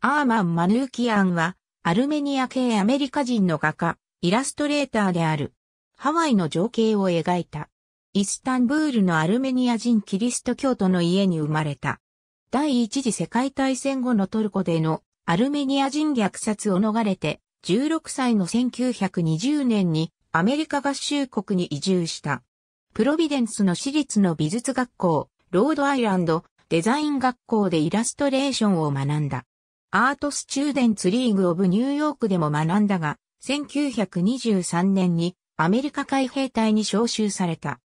アーマン・マヌーキアンは、アルメニア系アメリカ人の画家、イラストレーターである。ハワイの情景を描いた。イスタンブールのアルメニア人キリスト教徒の家に生まれた。第一次世界大戦後のトルコでのアルメニア人虐殺を逃れて、16歳の1920年にアメリカ合衆国に移住した。プロビデンスの私立の美術学校、ロードアイランド、デザイン学校でイラストレーションを学んだ。アートスチューデンツリーグオブニューヨークでも学んだが、1923年にアメリカ海兵隊に招集された。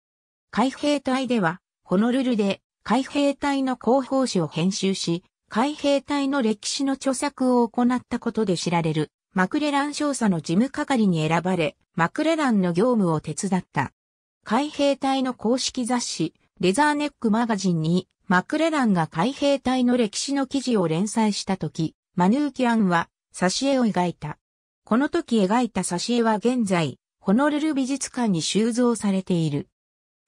海兵隊では、ホノルルで海兵隊の広報誌を編集し、海兵隊の歴史の著作を行ったことで知られる、マクレラン少佐の事務係に選ばれ、マクレランの業務を手伝った。海兵隊の公式雑誌、レザーネックマガジンに、マクレランが海兵隊の歴史の記事を連載した時、マヌーキアンは、挿絵を描いた。この時描いた挿絵は現在、ホノルル美術館に収蔵されている。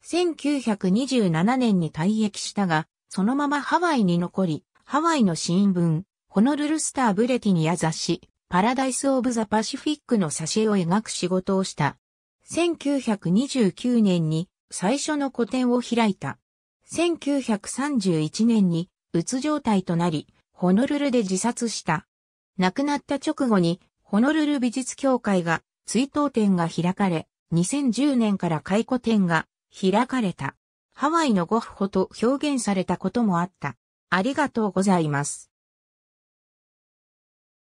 1927年に退役したが、そのままハワイに残り、ハワイの新聞、ホノルルスターブレティニア雑誌、パラダイス・オブ・ザ・パシフィックの挿絵を描く仕事をした。1929年に最初の個展を開いた。1931年にうつ状態となり、ホノルルで自殺した。亡くなった直後に、ホノルル美術協会が追悼展が開かれ、2010年から回顧展が開かれた。ハワイのゴッホと表現されたこともあった。ありがとうございます。